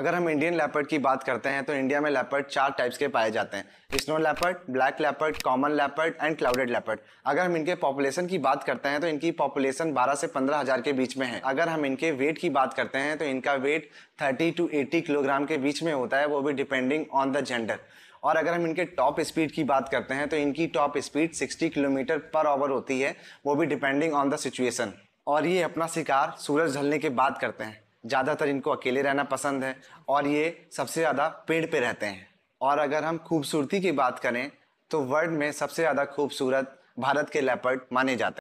अगर हम Indian leopard की बात करते हैं तो इंडिया में लेपर्ड चार टाइप्स के पाए जाते हैं snow leopard black leopard common leopard and clouded leopard अगर हम इनके पॉपुलेशन की बात करते हैं तो इनकी पॉपुलेशन 12 से पंद्रह हजार के बीच में है अगर हम इनके वेट की बात करते हैं तो इनका वेट 30 टू 80 किलोग्राम के बीच में होता है वो भी डिपेंडिंग ऑन द जेंडर और अगर हम इनके टॉप स्पीड की बात करते हैं तो इनकी top speed 60 kilometre per hour होती है वो भी डिपेंडिंग ऑन द सिचुएसन और ये अपना शिकार सूरज ढलने के बाद करते हैं ज़्यादातर इनको अकेले रहना पसंद है और ये सबसे ज़्यादा पेड़ पे रहते हैं और अगर हम खूबसूरती की बात करें तो वर्ल्ड में सबसे ज़्यादा खूबसूरत भारत के लेपर्ड माने जाते हैं